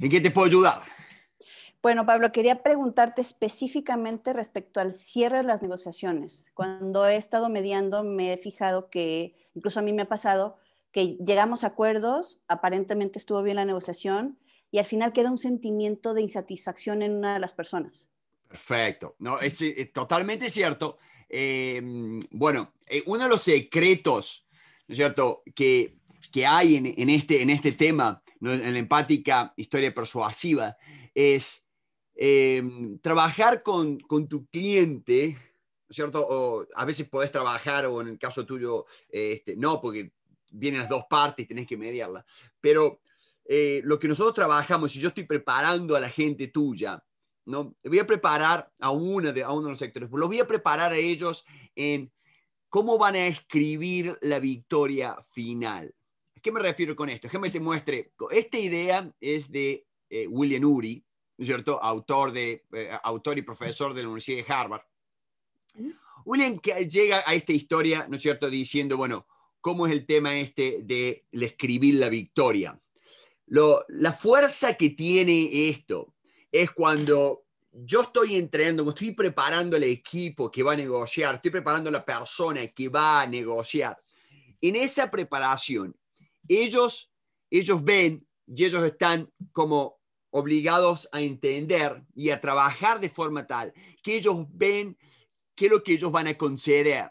¿En qué te puedo ayudar? Bueno, Pablo, quería preguntarte específicamente respecto al cierre de las negociaciones. Cuando he estado mediando, me he fijado que, incluso a mí me ha pasado, que llegamos a acuerdos, aparentemente estuvo bien la negociación, y al final queda un sentimiento de insatisfacción en una de las personas. Perfecto. No, es, totalmente cierto. Eh, bueno, eh, uno de los secretos, ¿no es cierto?, que que hay en, este, en este tema, en la empática historia persuasiva, es em, trabajar con, tu cliente, ¿cierto? a veces podés trabajar, o en el caso tuyo, este, no, porque vienen las dos partes y tenés que mediarla. Pero eh, lo que nosotros trabajamos, si yo estoy preparando a la gente tuya, ¿no? Voy a preparar a, una de, a uno de los sectores, lo voy a preparar a ellos en cómo van a escribir la victoria final qué me refiero con esto? Déjame te muestre. Esta idea es de eh, William Uri, ¿no cierto? Autor, de, eh, autor y profesor de la Universidad de Harvard. William llega a esta historia, ¿no es cierto?, diciendo, bueno, ¿cómo es el tema este de escribir la victoria? la fuerza que tiene esto es cuando yo estoy entrenando, estoy preparando al equipo que va a negociar, estoy preparando la persona que va a negociar. En esa preparación, ellos, ellos ven y ellos están como obligados a entender y a trabajar de forma tal que ellos ven qué es lo que ellos van a conceder.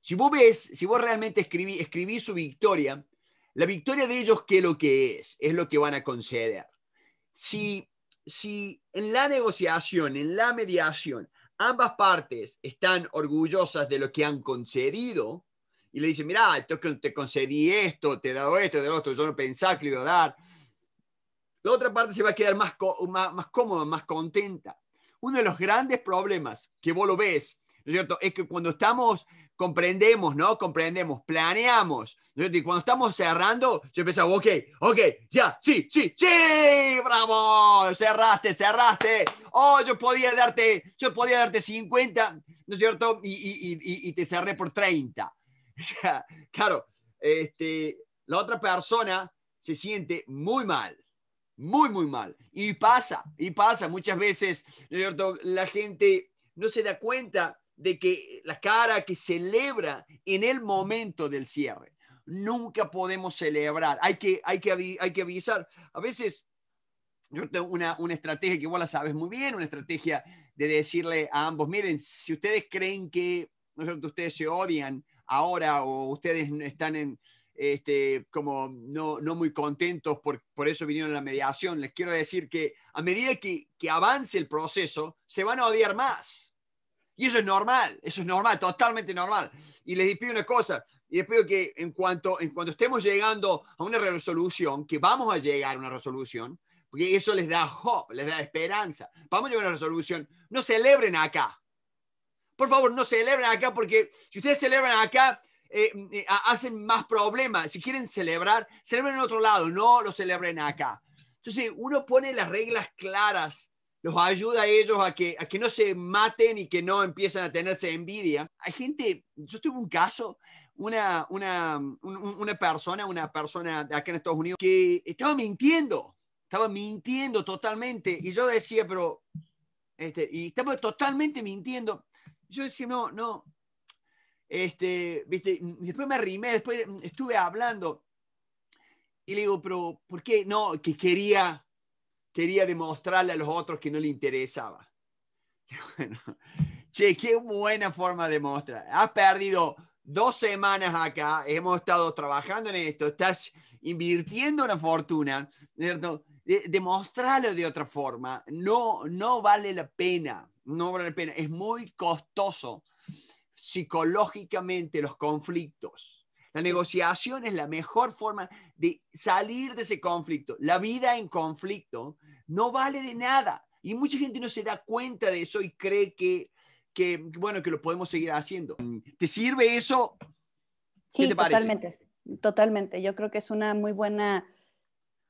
Si vos ves, si vos realmente escribís escribí su victoria, la victoria de ellos, ¿qué es lo que es? Es lo que van a conceder. Si, si en la negociación, en la mediación, ambas partes están orgullosas de lo que han concedido, y le dice, que te concedí esto, te he dado esto, te he dado esto, yo no pensaba que le iba a dar. La otra parte se va a quedar más, más, cómoda, más contenta. Uno de los grandes problemas que vos lo ves, ¿no es cierto? Es que cuando estamos, comprendemos, ¿no? Comprendemos, planeamos, Y cuando estamos cerrando, yo pensaba, ok, ok, ya, sí, sí, sí, bravo, cerraste, cerraste. Oh, yo podía darte, yo podía darte 50, ¿no es cierto? Y, y te cerré por 30. claro, este, la otra persona se siente muy mal, muy, muy mal. Y pasa, y pasa muchas veces, La gente no se da cuenta de que la cara que celebra en el momento del cierre. Nunca podemos celebrar. Hay que, hay que, hay que avisar. A veces yo tengo una, estrategia que vos la sabes muy bien, una estrategia de decirle a ambos, miren, si ustedes creen que nosotros ustedes se odian ahora o ustedes están en, este, como no, no, muy contentos, por, por eso vinieron a la mediación. Les quiero decir que a medida que, que, avance el proceso, se van a odiar más. Y eso es normal, eso es normal, totalmente normal. Y les pido una cosa, y les pido que en cuanto, en cuanto estemos llegando a una resolución, que vamos a llegar a una resolución, porque eso les da hope, les da esperanza. Vamos a llegar a una resolución. No celebren acá, por favor, no celebren acá porque si ustedes celebran acá, eh, eh, hacen más problemas. Si quieren celebrar, celebren en otro lado, no lo celebren acá. Entonces, uno pone las reglas claras, los ayuda a ellos a que, a que no se maten y que no empiecen a tenerse envidia. Hay gente, yo tuve un caso, una, una, una persona, una persona de acá en Estados Unidos que estaba mintiendo, estaba mintiendo totalmente. Y yo decía, pero, este, y estaba totalmente mintiendo. Yo decía, no, no. Este, ¿viste? Después me arrimé, después estuve hablando. Y le digo, pero ¿por qué? No, que quería, quería demostrarle a los otros que no le interesaba. Bueno, che, qué buena forma de mostrar. Has perdido dos semanas acá, hemos estado trabajando en esto, estás invirtiendo una fortuna, demostrarlo de otra forma, no, no vale la pena no vale la pena. Es muy costoso psicológicamente los conflictos. La negociación es la mejor forma de salir de ese conflicto. La vida en conflicto no vale de nada. Y mucha gente no se da cuenta de eso y cree que, bueno, que lo podemos seguir haciendo. ¿Te sirve eso? Sí, totalmente, totalmente. Yo creo que es una muy buena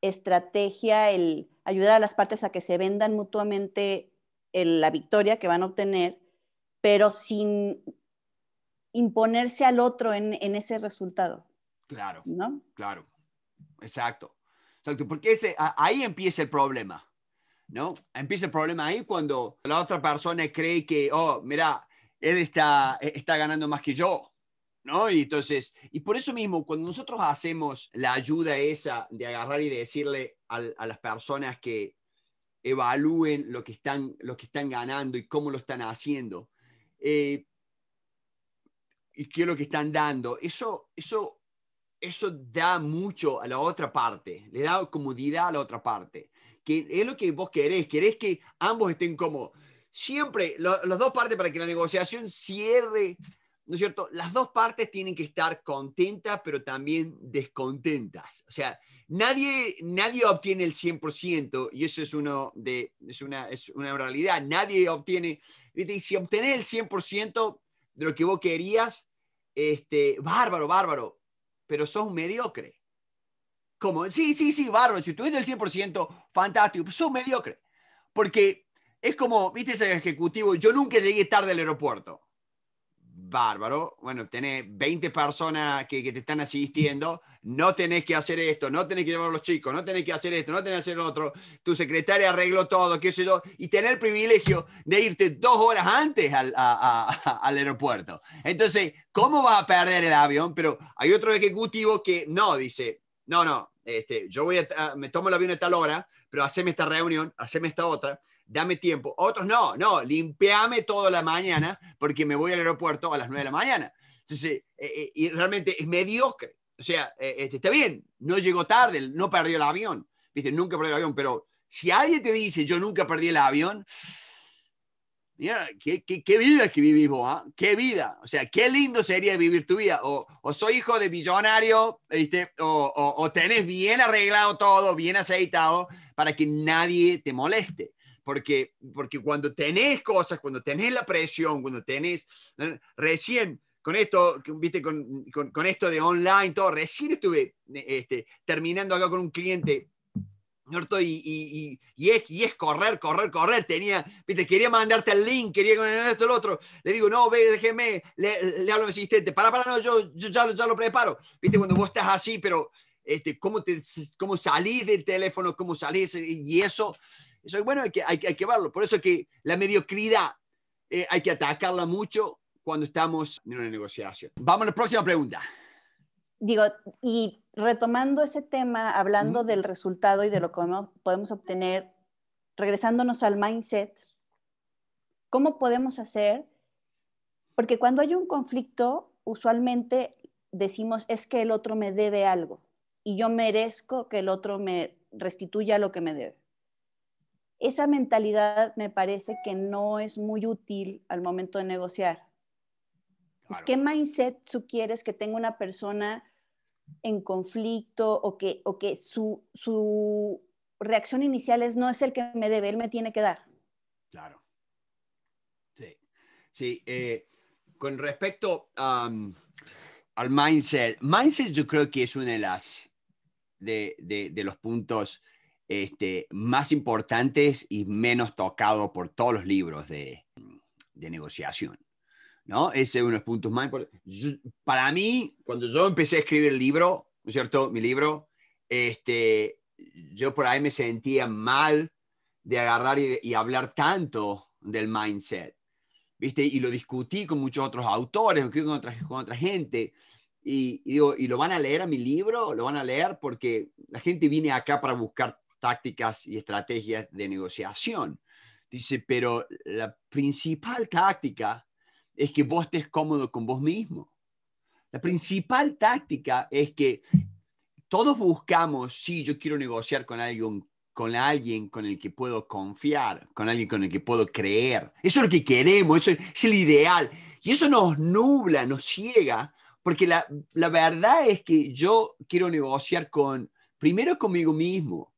estrategia el ayudar a las partes a que se vendan mutuamente la victoria que van a obtener, pero sin imponerse al otro en, ese resultado. Claro. ¿No? Claro. Exacto. Exacto. Porque ahí empieza el problema. ¿No? Empieza el problema ahí cuando la otra persona cree que, oh, mira, él está, e, está ganando más que yo. ¿No? Y entonces, y por eso mismo, cuando nosotros hacemos la ayuda esa de agarrar y decirle a las personas que evalúen lo que están, lo que están ganando y cómo lo están haciendo. Eh, y qué es lo que están dando. Eso, eso, eso da mucho a la otra parte, le da comodidad a la otra parte, que es lo que vos querés, querés que ambos estén como siempre, las dos partes para que la negociación cierre ¿no es cierto? Las dos partes tienen que estar contentas, pero también descontentas. O sea, nadie, nadie obtiene el 100%, y eso es, uno de, es, una, es una realidad. Nadie obtiene, y si obtenés el 100% de lo que vos querías, este, bárbaro, bárbaro, pero sos mediocre. Como, sí, sí, sí, bárbaro, si tuviste el 100%, fantástico, sos mediocre. Porque es como, viste ese ejecutivo, yo nunca llegué tarde al aeropuerto bárbaro. Bueno, tenés 20 personas que, te están asistiendo, no tenés que hacer esto, no tenés que llevar los chicos, no tenés que hacer esto, no tenés que hacer lo otro. Tu secretaria arregló todo, qué sé yo, y tener el privilegio de irte dos horas antes al, aeropuerto. Entonces, ¿cómo vas a perder el avión? Pero hay otro ejecutivo que no, dice, no, no, este, yo voy me tomo el avión a tal hora, pero haceme esta reunión, haceme esta otra dame tiempo. Otros no, no, limpiame toda la mañana porque me voy al aeropuerto a las 9 de la mañana. Eh, eh, y realmente es mediocre. O sea, eh, este, está bien, no llegó tarde, no perdió el avión. Viste, nunca perdió el avión, pero si alguien te dice yo nunca perdí el avión, mira, qué, qué, vida que vivimos, ¿ah? qué vida. O sea, qué lindo sería vivir tu vida. O, soy hijo de millonario, ¿viste? O, o, tenés bien arreglado todo, bien aceitado, para que nadie te moleste porque, porque cuando tenés cosas, cuando tenés la presión, cuando tenés, eh, recién con esto, viste, con, con, esto de online, todo, recién estuve eh, este, terminando acá con un cliente y, y, y, es, y, es, correr, correr, correr. Tenía, ¿viste? quería mandarte el link, quería esto, el otro. Le digo, no, ve, déjeme, le, hablo a mi asistente, para, para, no, yo, ya, ya, lo preparo. Viste, cuando vos estás así, pero este, ¿cómo, te, cómo salís del teléfono, cómo salís, y eso eso es bueno, hay que, hay, verlo. Por eso que la mediocridad eh, hay que atacarla mucho cuando estamos en una negociación. Vamos a la próxima pregunta. Digo, y retomando ese tema, hablando del resultado y de lo que podemos obtener, regresándonos al mindset, ¿cómo podemos hacer? Porque cuando hay un conflicto, usualmente decimos es que el otro me debe algo y yo merezco que el otro me restituya lo que me debe esa mentalidad me parece que no es muy útil al momento de negociar. ¿Qué mindset tú quieres que tenga una persona en conflicto o que, o que su, su reacción inicial es no es el que me debe, él me tiene que dar? Claro. Sí. Sí. Eh, con respecto al mindset, mindset yo creo que es una de las de, de, de los puntos este, más importantes y menos tocado por todos los libros de, de negociación. ¿no? Ese es uno de los puntos más importantes. para mí, cuando yo empecé a escribir el libro, cierto? Mi libro, este, yo por ahí me sentía mal de agarrar y, hablar tanto del mindset, ¿viste? Y lo discutí con muchos otros autores, con otra, con otra gente, y, y, digo, ¿y lo van a leer a mi libro? ¿Lo van a leer? Porque la gente viene acá para buscar tácticas y estrategias de negociación. Dice, pero la principal táctica es que vos estés cómodo con vos mismo. La principal táctica es que todos buscamos, si yo quiero negociar con alguien, con alguien con el que puedo confiar, con alguien con el que puedo creer. Eso es lo que queremos, eso es el ideal. Y eso nos nubla, nos ciega, porque la, la verdad es que yo quiero negociar con, primero conmigo mismo,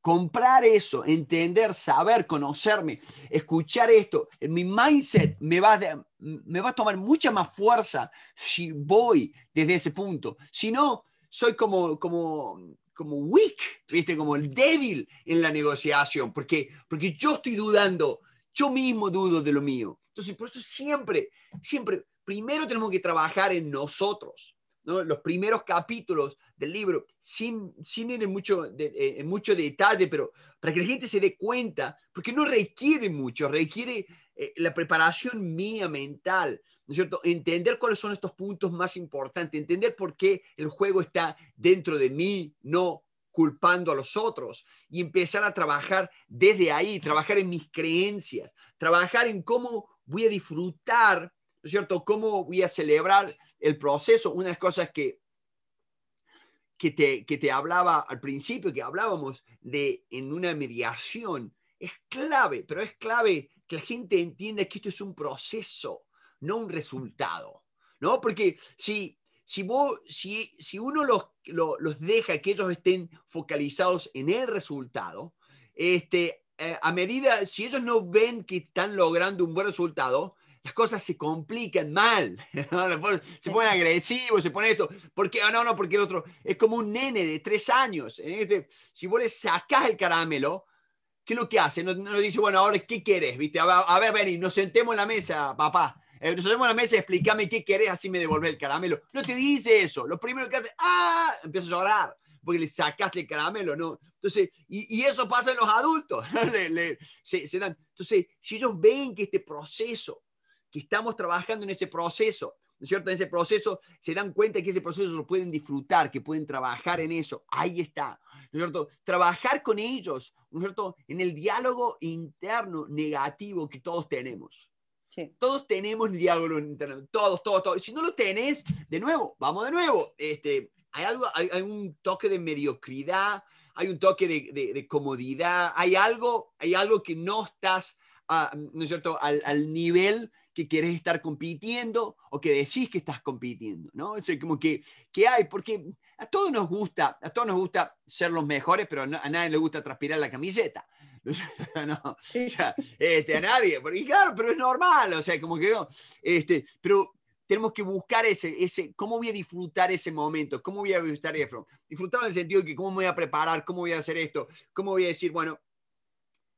comprar eso, entender, saber, conocerme, escuchar esto, mi mindset me va, me va a tomar mucha más fuerza si voy desde ese punto. Si no, soy como, como, como weak, ¿viste? como el débil en la negociación, porque, porque yo estoy dudando, yo mismo dudo de lo mío. Entonces, por eso siempre, siempre, primero tenemos que trabajar en nosotros los primeros capítulos del libro, sin, sin ir en mucho, eh, mucho detalle, pero para que la gente se dé cuenta, porque no requiere mucho, requiere eh, la preparación mía mental, ¿no es cierto? Entender cuáles son estos puntos más importantes, entender por qué el juego está dentro de mí, no culpando a los otros y empezar a trabajar desde ahí, trabajar en mis creencias, trabajar en cómo voy a disfrutar cierto? ¿Cómo voy a celebrar el proceso? Unas cosas que, que, te, que te hablaba al principio, que hablábamos de en una mediación, es clave, pero es clave que la gente entienda que esto es un proceso, no un resultado, ¿no? Porque si, si, si, uno los, deja que ellos estén focalizados en el resultado, este, eh, a medida, si ellos no ven que están logrando un buen resultado, las cosas se complican mal. se pone agresivo, se pone esto. porque ah, No, no, porque el otro. Es como un nene de tres años. ¿eh? Este, si vos le sacás el caramelo, ¿qué es lo que hace? No, dice, bueno, ahora, ¿qué querés? ¿Viste? A, ver ver, vení, nos sentemos en la mesa, papá. Eh, nos sentemos en la mesa, explícame qué querés, así me devolvés el caramelo. No te dice eso. Lo primero que hace, ¡ah! Empieza a llorar porque le sacaste el caramelo, ¿no? Entonces, y, eso pasa en los adultos, Entonces, si ellos ven que este proceso que estamos trabajando en ese proceso. ¿no es cierto? En ese proceso se dan cuenta que ese proceso lo pueden disfrutar, que pueden trabajar en eso. Ahí está, ¿no es cierto? Trabajar con ellos, ¿no es cierto? En el diálogo interno negativo que todos tenemos. Sí. Todos tenemos diálogo interno, todos, todos, todos. Si no lo tenés, de nuevo, vamos de nuevo. Este, hay, algo, hay, un toque de mediocridad, hay un toque de, comodidad, hay algo, hay algo que no estás, ah, ¿no es cierto?, al, al nivel que querés estar compitiendo o que decís que estás compitiendo, ¿no? como que, que hay, porque a todos nos gusta, a todos nos gusta ser los mejores, pero a nadie le gusta transpirar la camiseta. no, este, a nadie, porque claro, pero es normal, o sea, como que este, pero tenemos que buscar ese, ese, cómo voy a disfrutar ese momento, cómo voy a disfrutar disfrutar en el sentido de que cómo me voy a preparar, cómo voy a hacer esto, cómo voy a decir, bueno,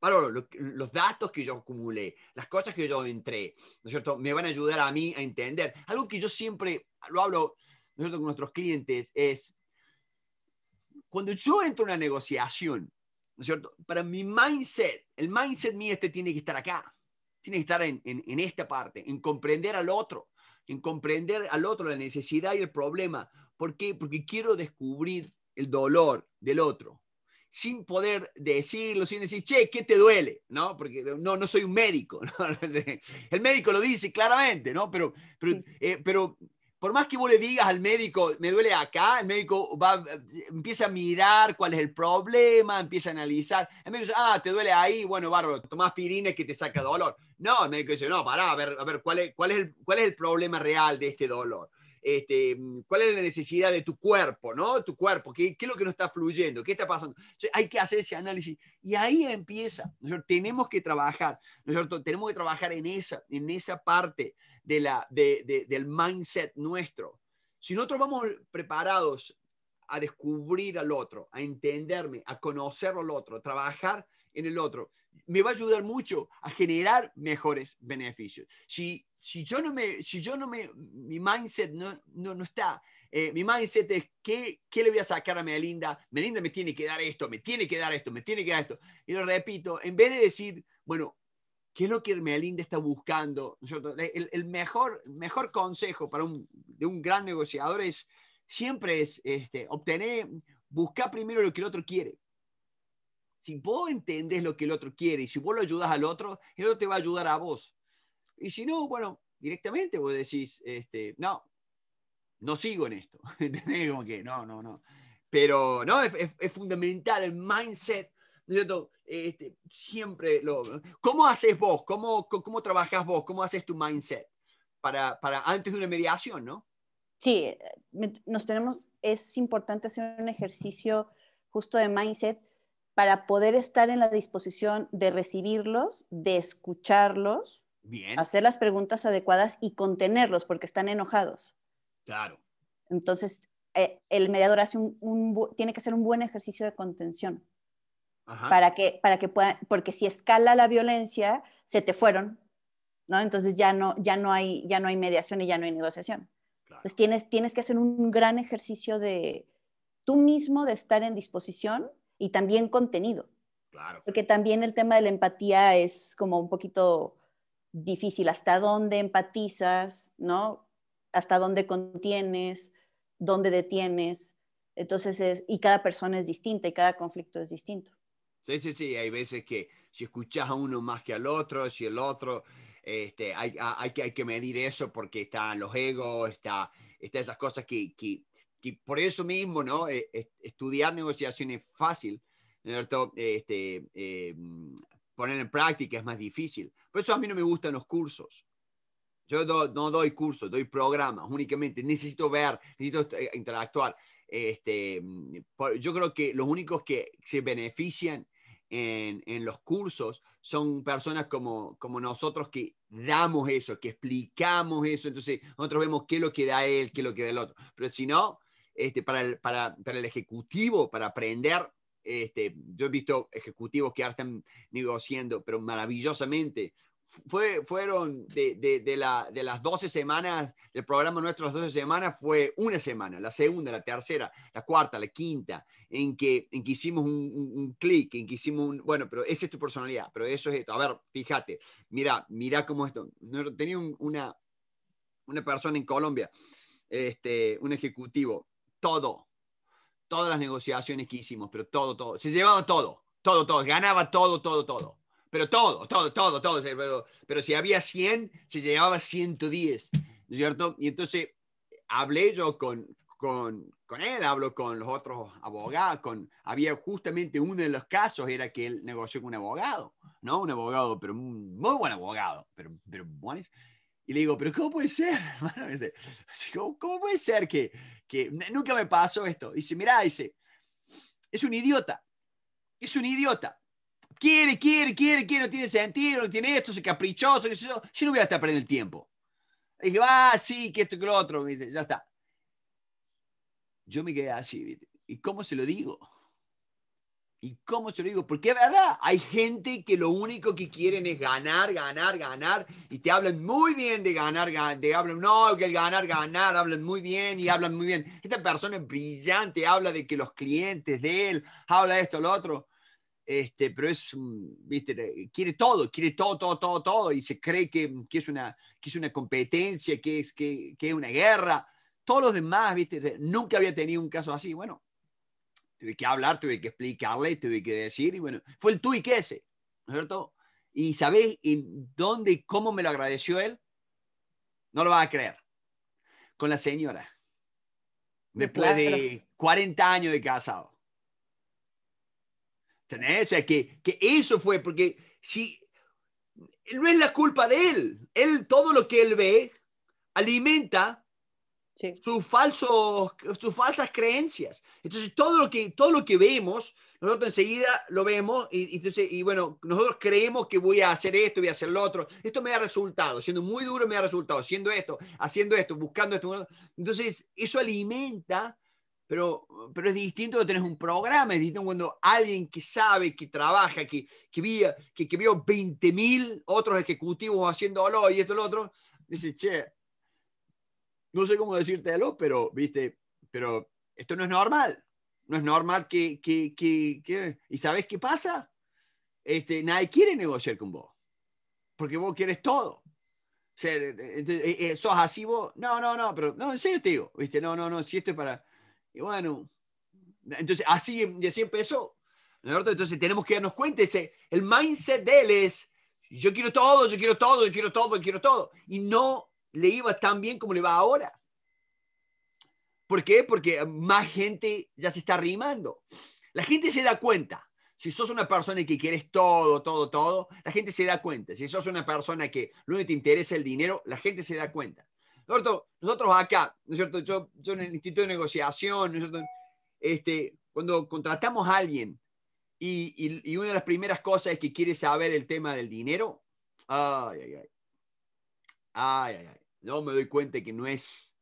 los datos que yo acumulé, las cosas que yo entré, ¿no es cierto? Me van a ayudar a mí a entender. Algo que yo siempre lo hablo, ¿no es cierto? con nuestros clientes es, cuando yo entro en una negociación, ¿no es cierto? Para mi mindset, el mindset mío este tiene que estar acá, tiene que estar en, en, en esta parte, en comprender al otro, en comprender al otro la necesidad y el problema. ¿Por qué? Porque quiero descubrir el dolor del otro sin poder decirlo, sin decir, che, ¿qué te duele? ¿No? Porque no, no soy un médico. El médico lo dice claramente, ¿no? Pero, eh, pero, por más que vos le digas al médico, me duele acá, el médico va, empieza a mirar cuál es el problema, empieza a analizar. El médico dice, ah, te duele ahí, bueno, bárbaro, tomás pirines que te saca dolor. No, el médico dice, no, pará, a ver, a ver cuál, cuál, es cuál es el problema real de este dolor este, mm, cuál es la necesidad de tu cuerpo, ¿no? Tu cuerpo, ¿qué, qué es lo que no está fluyendo? ¿Qué está pasando? hay que hacer ese análisis y ahí empieza. Nosotros tenemos que trabajar, nosotros tenemos que trabajar en esa, en esa parte de la, de, del mindset nuestro. Si nosotros vamos preparados a descubrir al otro, a entenderme, a conocer al otro, a trabajar en el otro, me va a ayudar mucho a generar mejores beneficios. Si si yo no me, si yo no me, mi mindset no, no, no está, eh, mi mindset es ¿qué, ¿qué, le voy a sacar a Melinda, Melinda me tiene que dar esto, me tiene que dar esto, me tiene que dar esto. Y lo repito, en vez de decir, bueno, ¿qué es lo que Melinda está buscando? El, mejor, mejor consejo para un, de un gran negociador es, siempre es este, obtener, buscar primero lo que el otro quiere. Si vos entendés lo que el otro quiere y si vos lo ayudas al otro, el otro te va a ayudar a vos. Y si no, bueno, directamente vos decís, este, no, no sigo en esto. ¿Entendés? Como que no, no, no. Pero no, es, fundamental el mindset. Este, siempre lo. ¿Cómo haces vos? ¿Cómo, cómo trabajas vos? ¿Cómo haces tu mindset? Para, para antes de una mediación, ¿no? Sí, nos tenemos, es importante hacer un ejercicio justo de mindset para poder estar en la disposición de recibirlos, de escucharlos Hacer las preguntas adecuadas y contenerlos porque están enojados. Claro. Entonces, eh, el mediador hace un, tiene que hacer un buen ejercicio de contención. Ajá. Para que, para que pueda, porque si escala la violencia, se te fueron, ¿no? Entonces ya no, ya no, hay, ya no hay mediación y ya no hay negociación. Entonces tienes, tienes que hacer un gran ejercicio de tú mismo, de estar en disposición y también contenido. Claro. Porque también el tema de la empatía es como un poquito difícil, hasta dónde empatizas, ¿no? Hasta dónde contienes, dónde detienes. Entonces es, y cada persona es distinta y cada conflicto es distinto. Sí, sí, sí, hay veces que si escuchas a uno más que al otro, si el otro, este, hay, hay, que, hay que medir eso porque están los egos, está, está esas cosas que, que, que por eso mismo, ¿no? E, e, estudiar negociación es fácil, ¿no? Este, eh, poner en práctica es más difícil. Por eso a mí no me gustan los cursos. Yo no doy cursos, doy programas únicamente. Necesito ver, necesito eh, interactuar. Este, yo creo que los únicos que se benefician en, los cursos son personas como, como nosotros que damos eso, que explicamos eso. Entonces, nosotros vemos qué es lo que da él, qué es lo que da el otro. Pero si no, este, para, para, para el ejecutivo, para aprender, este, yo he visto ejecutivos que ahora están negociando, pero maravillosamente. Fue, fueron de, de, las 12 semanas, el programa nuestro, las 12 semanas, fue una semana, la segunda, la tercera, la cuarta, la quinta, en que, en que hicimos un, clic, en que hicimos un, bueno, pero esa es tu personalidad, pero eso es esto. A ver, fíjate, mira, mira cómo esto. Tenía una, una persona en Colombia, este, un ejecutivo, todo, todas las negociaciones que hicimos, pero todo, todo, se llevaba todo, todo, todo, ganaba todo, todo, todo, pero todo, todo, todo, todo, pero, pero si había 100, se llevaba 110, ¿no es cierto? Y entonces hablé yo con, con, con, él, hablo con los otros abogados, con, había justamente uno de los casos era que él negoció con un abogado, ¿no? Un abogado, pero un muy buen abogado, pero, pero bueno, y le digo, pero ¿cómo puede ser, Dice, ¿Cómo, puede ser que, que nunca me pasó esto? y Dice, mira, dice, es un idiota. Es un idiota. Quiere, quiere, quiere, quiere, no tiene sentido, no tiene esto, es caprichoso, qué sé yo. Yo no voy a estar perdiendo el tiempo. Y va, ah, sí, que esto, que lo otro. dice, ya está. Yo me quedé así, ¿y cómo se lo digo? ¿Y cómo se lo digo? Porque es verdad, hay gente que lo único que quieren es ganar, ganar, ganar, y te hablan muy bien de ganar, ganar, hablan, no, que el ganar, ganar, hablan muy bien y hablan muy bien. Esta persona es brillante, habla de que los clientes de él, habla esto, lo otro, este, pero es, viste, quiere todo, quiere todo, todo, todo, todo, y se cree que, que es, una, que es una competencia, que es, que, que es una guerra. Todos los demás, viste, nunca había tenido un caso así. Bueno, tuve que hablar, tuve que explicarle, tuve que decir, y bueno, fue el tú y qué ese, cierto? Y sabes en dónde y cómo me lo agradeció él? No lo vas a creer. Con la señora. Después de 40 años de casado. ¿Tenés? O sea, que, que eso fue, porque si no es la culpa de él, él todo lo que él ve alimenta sus, falsos, sus falsas creencias. Entonces, todo lo que, todo lo que vemos, nosotros enseguida lo vemos y, entonces, y bueno, nosotros creemos que voy a hacer esto, voy a hacer lo otro. Esto me da resultado, siendo muy duro me da resultado, haciendo esto, haciendo esto, buscando esto. Entonces, eso alimenta, pero, pero es distinto de tener un programa, es distinto cuando alguien que sabe, que trabaja, que, que, que, que vio 20.000 otros ejecutivos haciéndolo y esto, lo otro, dice, che, no sé cómo decírtelo, pero, viste, pero esto no es normal. No es normal que, que, que, ¿Y sabes qué pasa? Este, nadie quiere negociar con vos, porque vos quieres todo. O sea, eh, eh, ¿sos así vos? No, no, no, pero no, en serio te digo, ¿viste? No, no, no, si esto es para... Y bueno, entonces así, así empezó. Entonces tenemos que darnos cuenta, ese, el mindset de él es, yo quiero todo, yo quiero todo, yo quiero todo, yo quiero todo. Y no le iba tan bien como le va ahora. ¿Por qué? Porque más gente ya se está arrimando. La gente se da cuenta. Si sos una persona que quieres todo, todo, todo, la gente se da cuenta. Si sos una persona que lo único te interesa el dinero, la gente se da cuenta. Nosotros, nosotros acá, ¿no es cierto? Yo, en el Instituto de Negociación, ¿no es cierto? Este, cuando contratamos a alguien y, y, una de las primeras cosas es que quiere saber el tema del dinero, ay, ay, ay. Ay, ay, ay. No me doy cuenta que no es,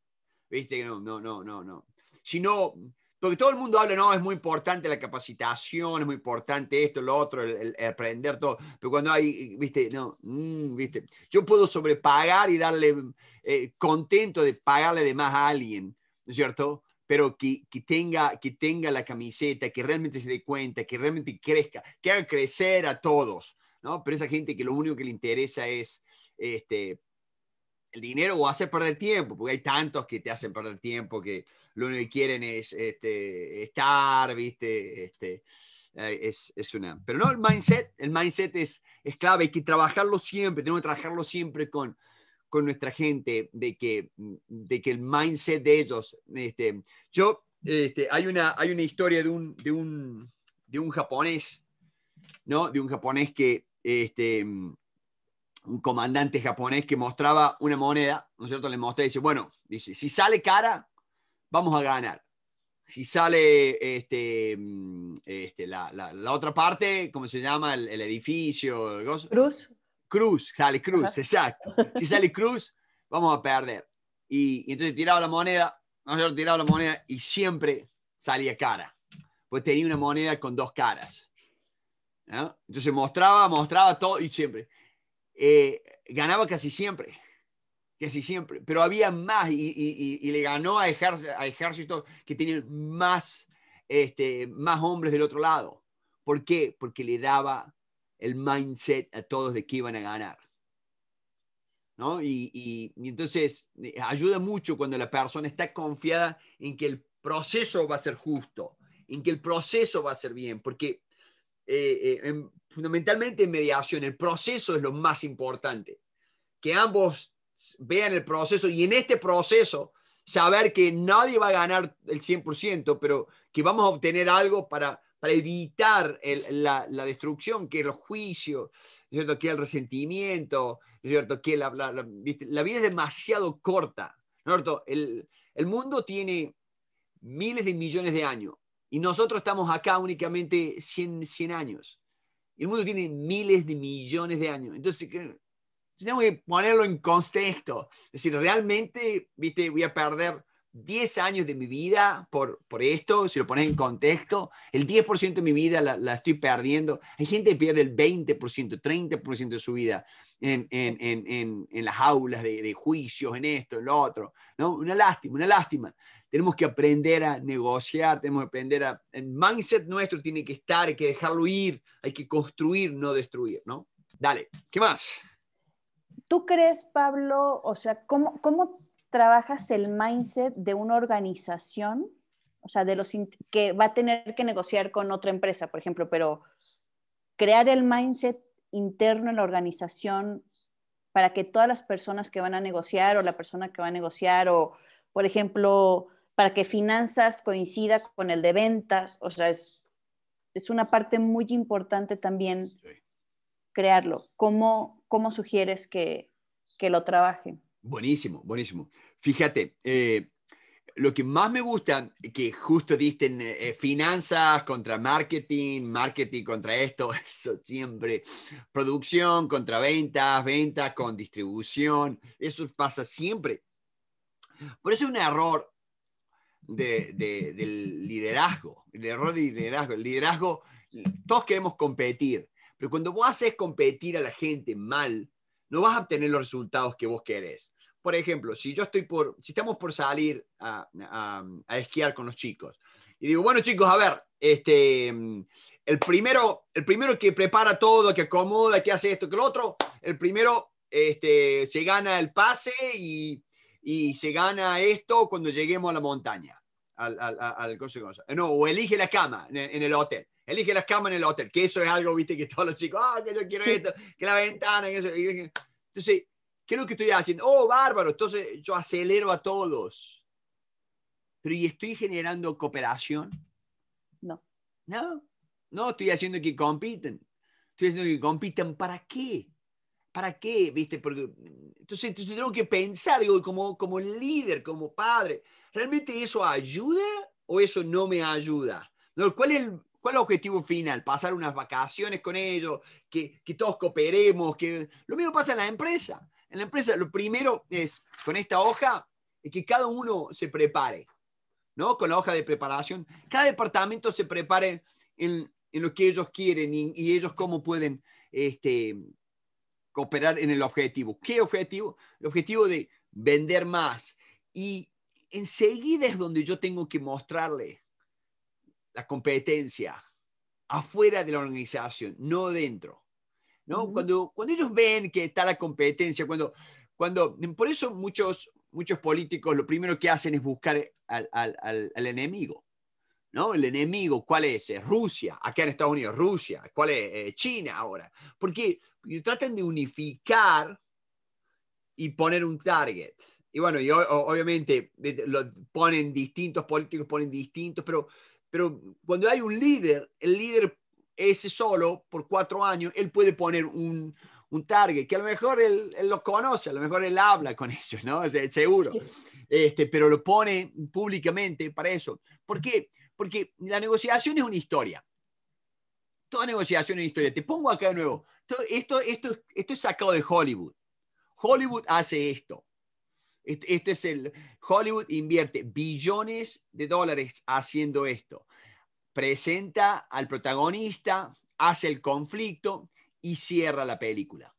viste, que no, no, no, no, no. Sino, porque todo el mundo habla, no, es muy importante la capacitación, es muy importante esto, lo otro, el, aprender todo. Pero cuando hay, viste, no, mm, viste, yo puedo sobrepagar y darle eh, contento de pagarle de más a alguien, ¿no es cierto? pero que, que, tenga, que tenga la camiseta, que realmente se dé cuenta, que realmente crezca, que haga crecer a todos, ¿no? Pero esa gente que lo único que le interesa es este, el dinero o hacer perder tiempo, porque hay tantos que te hacen perder tiempo que lo único que quieren es este, estar, ¿viste? Este, eh, es, una... Pero no, el mindset, el mindset es, es clave, hay que trabajarlo siempre, tenemos que trabajarlo siempre con, con nuestra gente, de que, de que el mindset de ellos, este, yo, este, hay, una, hay una historia de un, de de un japonés, ¿no? De un japonés que, este, un comandante japonés que mostraba una moneda, ¿no es cierto? Le mostré y dice, bueno, dice, si sale cara, vamos a ganar. Si sale este, este la, otra parte, ¿cómo se llama? El, edificio. Cruz. Cruz, sale cruz, exacto. Si sale cruz, vamos a perder. Y, entonces tiraba la moneda, ¿no es Tiraba la moneda y siempre salía cara. Pues tenía una moneda con dos caras. Entonces mostraba, mostraba todo y siempre eh, ganaba casi siempre, casi siempre, pero había más y, le ganó a, ejércitos que tenían más, este, más hombres del otro lado. ¿Por qué? Porque le daba el mindset a todos de que iban a ganar. ¿No? y, entonces eh, ayuda mucho cuando la persona está confiada en que el proceso va a ser justo, en que el proceso va a ser bien, porque eh, eh, fundamentalmente en mediación, el proceso es lo más importante. Que ambos vean el proceso y en este proceso saber que nadie va a ganar el 100%, pero que vamos a obtener algo para, para evitar la, destrucción, que el juicio cierto? que el resentimiento, cierto? que la, vida es demasiado corta. cierto? el mundo tiene miles de millones de años y nosotros estamos acá únicamente 100, 100 años. El mundo tiene miles de millones de años. Entonces, tenemos que ponerlo en contexto. Es decir, realmente, viste, voy a perder 10 años de mi vida por, por esto, si lo pones en contexto, el 10% de mi vida la, la, estoy perdiendo. Hay gente que pierde el 20%, 30% de su vida en, en, en, en las aulas de, de, juicios, en esto, en lo otro. ¿no? Una lástima, una lástima tenemos que aprender a negociar, tenemos que aprender a... El mindset nuestro tiene que estar, hay que dejarlo ir, hay que construir, no destruir, ¿no? Dale, ¿qué más? ¿Tú crees, Pablo, o sea, cómo, cómo trabajas el mindset de una organización? O sea, de los que va a tener que negociar con otra empresa, por ejemplo, pero crear el mindset interno en la organización para que todas las personas que van a negociar o la persona que va a negociar o, por ejemplo, para que finanzas coincida con el de ventas, o sea, es, una parte muy importante también crearlo. ¿Cómo, cómo sugieres que, lo trabaje? Buenísimo, buenísimo. Fíjate, eh, lo que más me gusta, que justo diste eh, finanzas contra marketing, marketing contra esto, eso siempre, producción contra ventas, ventas con distribución, eso pasa siempre. Por eso es un error del liderazgo, el error de liderazgo. El liderazgo, todos queremos competir, pero cuando vos haces competir a la gente mal, no vas a obtener los resultados que vos querés. Por ejemplo, si yo estoy por, si estamos por salir a, esquiar con los chicos y digo, bueno chicos, a ver, este, mm, el primero, el primero que prepara todo, que acomoda, que hace esto, que lo otro, el primero este, se gana el pase y se gana esto cuando lleguemos a la montaña al, al, al No, o elige la cama en, el hotel. Elige la cama en el hotel, que eso es algo, viste, que todos los chicos, ah, que yo quiero esto, que la ventana, eso. Entonces, ¿qué es lo que estoy haciendo? Oh, bárbaro, entonces yo acelero a todos. Pero ¿y estoy generando cooperación? No. No, no, estoy haciendo que compiten. Estoy haciendo que compiten, ¿para qué? ¿Para qué? ¿Viste? Porque, entonces, tengo que pensar, digo, como, como líder, como padre, ¿realmente eso ayuda o eso no me ayuda? ¿Cuál es el, ¿Cuál objetivo final? ¿Pasar unas vacaciones con ellos? ¿Que, que todos cooperemos? Que... Lo mismo pasa en la empresa. En la empresa lo primero es, con esta hoja, es que cada uno se prepare, ¿no? Con la hoja de preparación. Cada departamento se prepare en, lo que ellos quieren y, ellos cómo pueden este, cooperar en el objetivo. ¿Qué objetivo? El objetivo de vender más y enseguida es donde yo tengo que mostrarle la competencia afuera de la organización, no dentro. ¿no? cuando, cuando ellos ven que está la competencia, cuando, cuando, por eso muchos, muchos políticos lo primero que hacen es buscar al, al, al, enemigo. ¿no? El enemigo, ¿cuál es? Rusia, acá en Estados Unidos, Rusia, ¿cuál es? Eh, China ahora. Porque tratan de unificar y poner un target. Y bueno, obviamente lo ponen distintos, políticos ponen distintos, pero, pero cuando hay un líder, el líder ese solo por cuatro años, él puede poner un, target, que a lo mejor él, los conoce, a lo mejor él habla con ellos, ¿no? Seguro. Este, pero lo pone públicamente para eso. ¿Por qué? Porque la negociación es una historia. Toda negociación es una historia. Te pongo acá de nuevo. esto, esto, esto es sacado de Hollywood. Hollywood hace esto. Este, es el Hollywood invierte billones de dólares haciendo esto. Presenta al protagonista, hace el conflicto y cierra la película.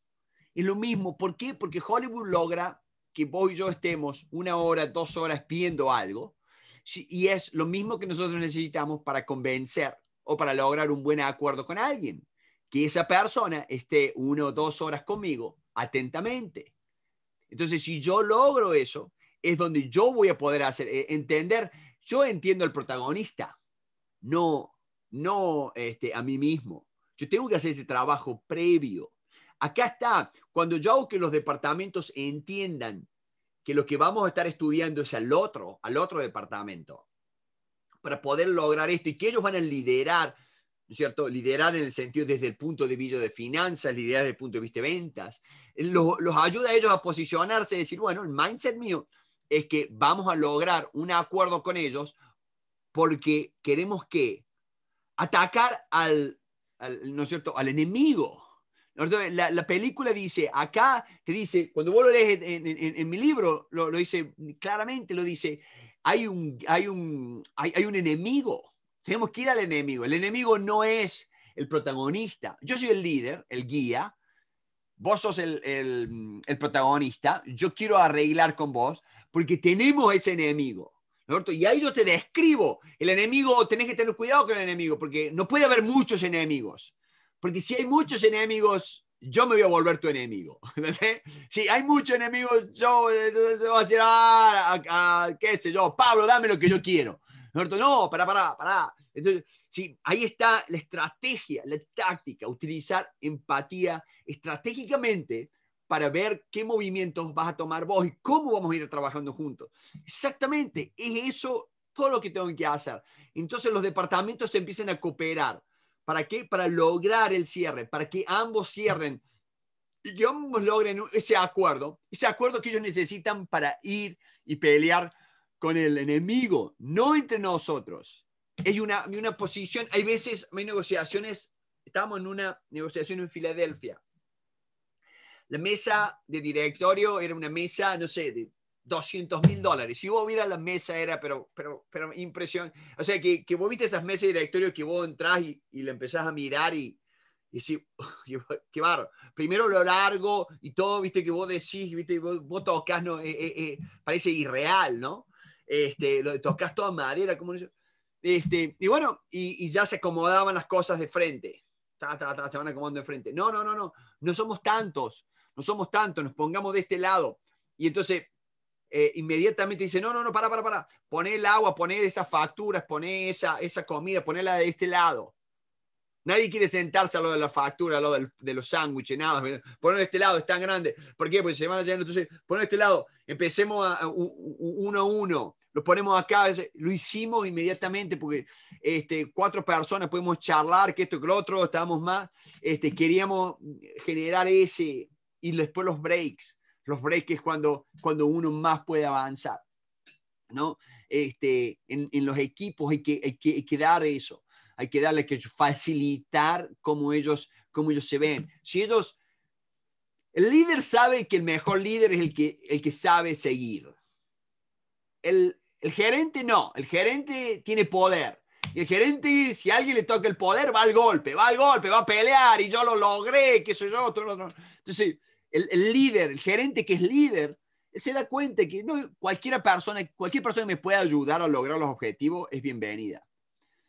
Es lo mismo, ¿por qué? Porque Hollywood logra que vos y yo estemos una hora, dos horas viendo algo, y es lo mismo que nosotros necesitamos para convencer o para lograr un buen acuerdo con alguien, que esa persona esté una o dos horas conmigo atentamente. Entonces, si yo logro eso, es donde yo voy a poder hacer, eh, entender, yo entiendo al protagonista, no, no este, a mí mismo. Yo tengo que hacer ese trabajo previo. Acá está, cuando yo hago que los departamentos entiendan que lo que vamos a estar estudiando es al otro, al otro departamento, para poder lograr esto y que ellos van a liderar cierto? Liderar en el sentido desde el punto de vista de finanzas, liderar desde el punto de vista de ventas, los, ayuda a ellos a posicionarse y decir, bueno, el mindset mío es que vamos a lograr un acuerdo con ellos porque queremos que atacar al, ¿no es cierto?, al enemigo. La, película dice, acá que dice, cuando vos lo lees en, mi libro, lo, lo, dice claramente, lo dice, hay un, hay un, hay, hay un enemigo tenemos que ir al enemigo. El enemigo no es el protagonista. Yo soy el líder, el guía. Vos sos el, el, protagonista. Yo quiero arreglar con vos porque tenemos ese enemigo. ¿no? Y ahí yo te describo. El enemigo, tenés que tener cuidado con el enemigo porque no puede haber muchos enemigos. Porque si hay muchos enemigos, yo me voy a volver tu enemigo. Si hay muchos enemigos, yo te eh, voy a decir, ah, qué sé yo, Pablo, dame lo que yo quiero no, pará, pará, pará. Entonces, sí, ahí está la estrategia, la táctica, utilizar empatía estratégicamente para ver qué movimientos vas a tomar vos y cómo vamos a ir trabajando juntos. Exactamente, es eso todo lo que tengo que hacer. Entonces los departamentos se empiezan a cooperar. ¿Para qué? Para lograr el cierre, para que ambos cierren y que ambos logren ese acuerdo, ese acuerdo que ellos necesitan para ir y pelear con el enemigo, no entre nosotros. Hay una, una posición, hay veces, hay negociaciones, estamos en una negociación en Filadelfia. La mesa de directorio era una mesa, no sé, de 200 mil dólares. Si vos miras la mesa, era, pero, pero, pero impresión. O sea, que, que vos viste esas mesas de directorio que vos entras, y, y la empezás a mirar y, y decís, qué barro. Primero lo largo y todo, viste, que vos decís, viste, vos, vos tocas, ¿no? Eh, eh, eh, parece irreal, ¿no? este, lo, tocas toda madera, como este, y bueno, y, ya se acomodaban las cosas de frente, se van acomodando de frente. No, no, no, no, no somos tantos, no somos tantos, nos pongamos de este lado. Y entonces eh, inmediatamente dice, no, no, no, para, para, para, poné el agua, poné esas facturas, poné esa, esa comida, ponéla de este lado. Nadie quiere sentarse a lo de la factura, a lo de los sándwiches, nada. Poner de este lado, es tan grande. ¿Por qué? Porque se van a llenar. Entonces, poner de este lado, empecemos uno a uno lo ponemos acá, lo hicimos inmediatamente porque este, cuatro personas pudimos charlar que esto que lo otro, estábamos más, este, queríamos generar ese y después los breaks, los breaks es cuando, cuando uno más puede avanzar, ¿no? Este, en, en los equipos hay que, hay que, hay que dar eso, hay que darle que facilitar cómo ellos, cómo ellos se ven. Si ellos, el líder sabe que el mejor líder es el que, el que sabe seguir. El, el gerente no, el gerente tiene poder. Y el gerente, si alguien le toca el poder, va al golpe, va al golpe, va a pelear y yo lo logré, que soy yo. Otro, Entonces, el, líder, el gerente que es líder, él se da cuenta que no, cualquier persona, cualquier persona que me pueda ayudar a lograr los objetivos es bienvenida.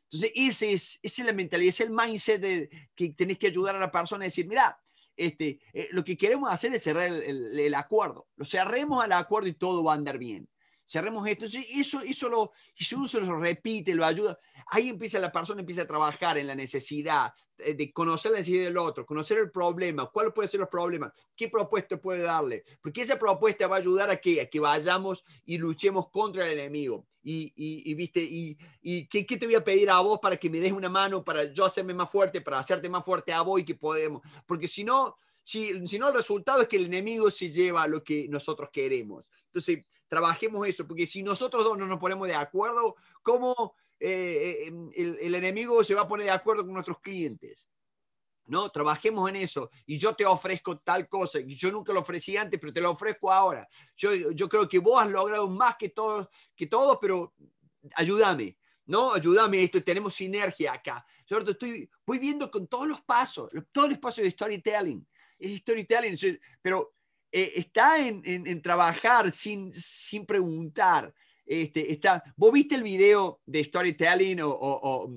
Entonces, ese es, esa es la mentalidad, ese es el mindset de, que tenés que ayudar a la persona a decir, mira, este, eh, lo que queremos hacer es cerrar el acuerdo. Lo cerremos al acuerdo y todo va a andar bien cerremos esto. Entonces, eso, eso lo, y si uno se lo repite, lo ayuda, ahí empieza la persona, empieza a trabajar en la necesidad eh, de conocer la necesidad del otro, conocer el problema, cuáles pueden ser los problemas, qué propuesta puede darle, porque esa propuesta va a ayudar a que, a que vayamos y luchemos contra el enemigo. Y, y, viste, y, y ¿qué, ¿qué, te voy a pedir a vos para que me des una mano, para yo hacerme más fuerte, para hacerte más fuerte a vos y que podemos, porque si no, si, si no el resultado es que el enemigo se lleva lo que nosotros queremos. Entonces, trabajemos eso, porque si nosotros dos no nos ponemos de acuerdo, ¿cómo eh, eh, em, el, enemigo se va a poner de acuerdo con nuestros clientes? No, trabajemos en eso. Y yo te ofrezco tal cosa. Y yo nunca lo ofrecí antes, pero te lo ofrezco ahora. Yo, yo creo que vos has logrado más que todos, que todo, pero ayúdame. ¿no? Ayúdame esto, tenemos sinergia acá. Yo estoy, voy viendo con todos los pasos, todos los pasos de storytelling. Es storytelling, pero eh, está en, en, trabajar sin, sin preguntar. Este, está, ¿Vos viste el video de storytelling o,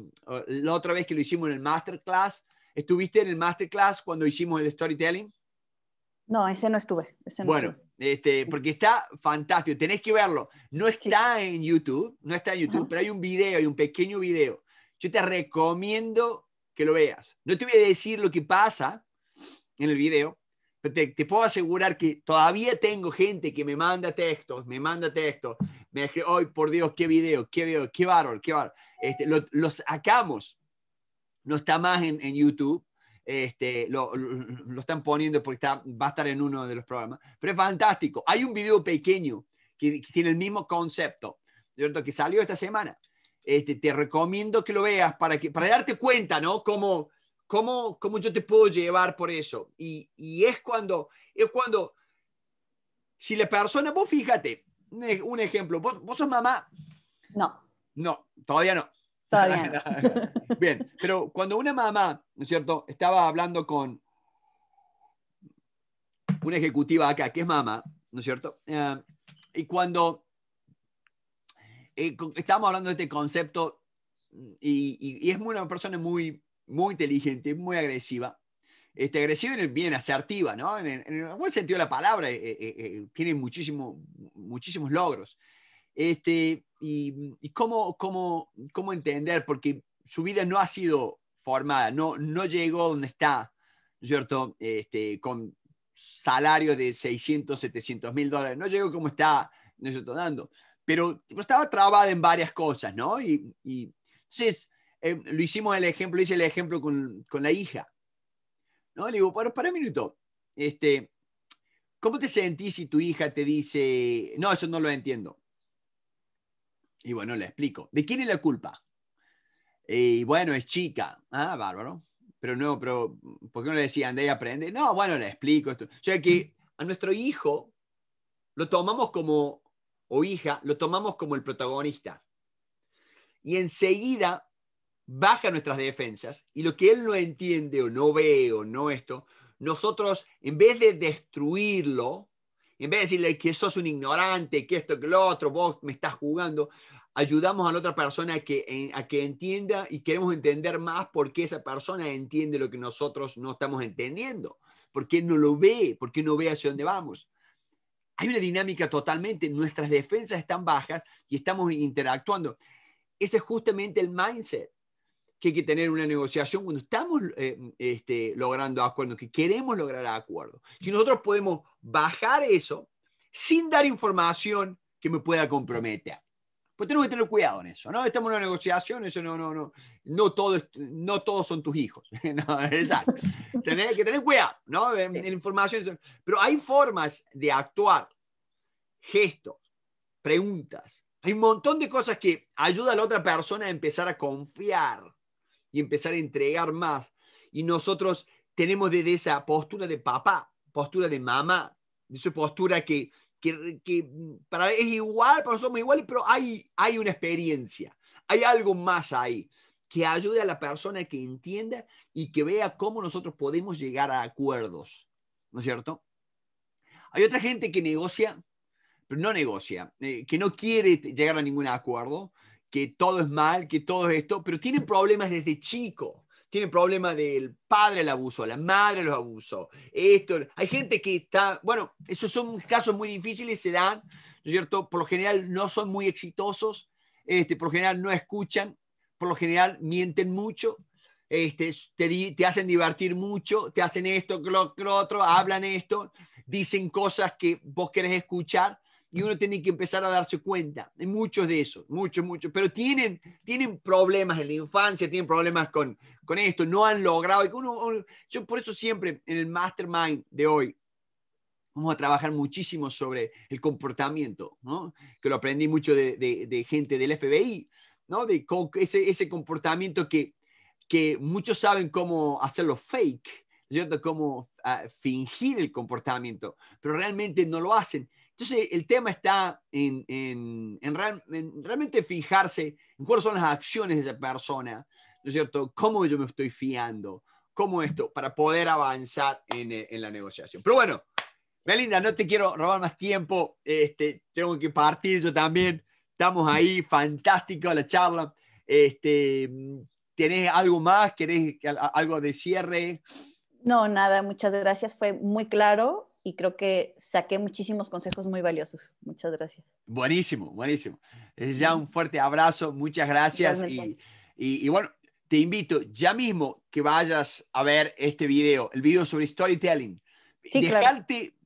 la otra vez que lo hicimos en el masterclass? ¿Estuviste en el masterclass cuando hicimos el storytelling? No, ese no estuve. bueno, Este, porque está fantástico, tenés que verlo. No está en YouTube, no está en YouTube, pero hay un video, hay un pequeño video. Yo te recomiendo que lo veas. No te voy a decir lo que pasa en el video, te, te, puedo asegurar que todavía tengo gente que me manda textos, me manda textos, me dice, hoy por Dios, qué video, qué video, qué bárbaro, qué bárbaro. Este, lo, sacamos, no está más en, YouTube, este, lo, están poniendo porque está, va a estar en uno de los programas, pero es fantástico. Hay un video pequeño que, tiene el mismo concepto, ¿cierto? que salió esta semana. Este, te recomiendo que lo veas para, que, para darte cuenta, ¿no? Como ¿Cómo, yo te puedo llevar por eso? Y, es, cuando, es cuando, si la persona, vos fíjate, un ejemplo, ¿vos, sos mamá? No. No, todavía no. Todavía no. Bien, pero cuando una mamá, ¿no es cierto?, estaba hablando con una ejecutiva acá, que es mamá, ¿no es cierto? Eh, y cuando eh, estábamos hablando de este concepto, y, y es una persona muy muy inteligente, muy agresiva. Este, agresiva en el bien asertiva, ¿no? En, el buen sentido de la palabra, eh, eh, eh, tiene muchísimo, muchísimos logros. Este, y, cómo, cómo, cómo entender, porque su vida no ha sido formada, no, no llegó donde está, ¿cierto? Este, con salario de 600, 700 mil dólares, no llegó como está, no dando, pero, estaba trabada en varias cosas, ¿no? Y, y entonces, eh, lo hicimos el ejemplo, hice el ejemplo con, la hija. ¿No? Le digo, para, para un minuto, este, ¿cómo te sentís si tu hija te dice, no, eso no lo entiendo? Y bueno, le explico. ¿De quién es la culpa? Y bueno, es chica. Ah, bárbaro. Pero no, pero ¿por qué no le decían de y aprende? No, bueno, le explico esto. O sea que a nuestro hijo lo tomamos como, o hija, lo tomamos como el protagonista. Y enseguida baja nuestras defensas y lo que él no entiende o no ve o no esto, nosotros en vez de destruirlo, en vez de decirle que sos un ignorante, que esto, que lo otro, vos me estás jugando, ayudamos a la otra persona a que, a que entienda y queremos entender más por qué esa persona entiende lo que nosotros no estamos entendiendo, porque qué no lo ve, porque no ve hacia dónde vamos. Hay una dinámica totalmente, nuestras defensas están bajas y estamos interactuando. Ese es justamente el mindset que hay que tener una negociación cuando estamos eh, mm, este, logrando acuerdos, que queremos lograr acuerdos. Si nosotros podemos bajar eso sin dar información que me pueda comprometer. Pues tenemos que tener cuidado en eso, ¿no? Estamos en una negociación, eso no, no, no, no todos, no todos son tus hijos. no, exacto. Tenés que tener cuidado, ¿no? En, información. Pero hay formas de actuar, gestos, preguntas. Hay un montón de cosas que ayuda a la otra persona a empezar a confiar y empezar a entregar más. Y nosotros tenemos desde esa postura de papá, postura de mamá, esa postura que, que, que para, es igual, para nosotros somos iguales, pero hay, hay una experiencia, hay algo más ahí que ayude a la persona que entienda y que vea cómo nosotros podemos llegar a acuerdos, ¿no es cierto? Hay otra gente que negocia, pero no negocia, eh, que no quiere llegar a ningún acuerdo, que todo es mal, que todo es esto, pero tienen problemas desde chico. Tienen problemas del padre el abuso, la madre los abusó. Esto, hay gente que está, bueno, esos son casos muy difíciles, se dan, ¿no es cierto? Por lo general no son muy exitosos, este, por lo general no escuchan, por lo general mienten mucho, este, te, te, hacen divertir mucho, te hacen esto, lo, lo, otro, hablan esto, dicen cosas que vos querés escuchar, y uno tiene que empezar a darse cuenta. De muchos de esos, muchos, muchos, pero tienen, tienen problemas en la infancia, tienen problemas con, con esto, no han logrado. Y yo por eso siempre en el mastermind de hoy vamos a trabajar muchísimo sobre el comportamiento, ¿no? que lo aprendí mucho de, de, gente del FBI, ¿no? de ese, ese comportamiento que, que muchos saben cómo hacerlo fake, ¿cierto? cómo ah, fingir el comportamiento, pero realmente no lo hacen. Entonces, el tema está en, en, realmente fijarse en cuáles son las acciones de esa persona, ¿no es cierto? ¿Cómo yo me estoy fiando? ¿Cómo esto? Para poder avanzar en, eh, la negociación. Pero bueno, Melinda, no te quiero robar más tiempo. Este, tengo que partir yo también. Estamos ahí, fantástico la charla. Este, ¿Tenés algo más? ¿Querés algo de cierre? No, nada, muchas gracias. Fue muy claro y creo que saqué muchísimos consejos muy valiosos. Muchas gracias. Buenísimo, buenísimo. Es ya un fuerte abrazo, muchas gracias y, y, bueno, te invito ya mismo que vayas a ver este video, el video sobre storytelling. Sí, Dejarte,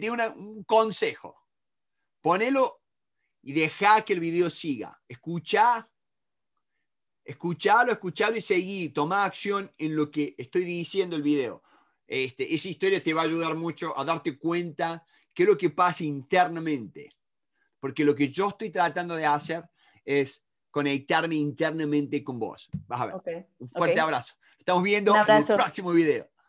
claro. un consejo, ponelo y deja que el video siga. Escucha, escuchalo, escuchalo y seguí, toma acción en lo que estoy diciendo el video este, esa historia te va a ayudar mucho a darte cuenta qué es lo que pasa internamente. Porque lo que yo estoy tratando de hacer es conectarme internamente con vos. Vas a ver. Un fuerte abrazo. Estamos viendo en el próximo video.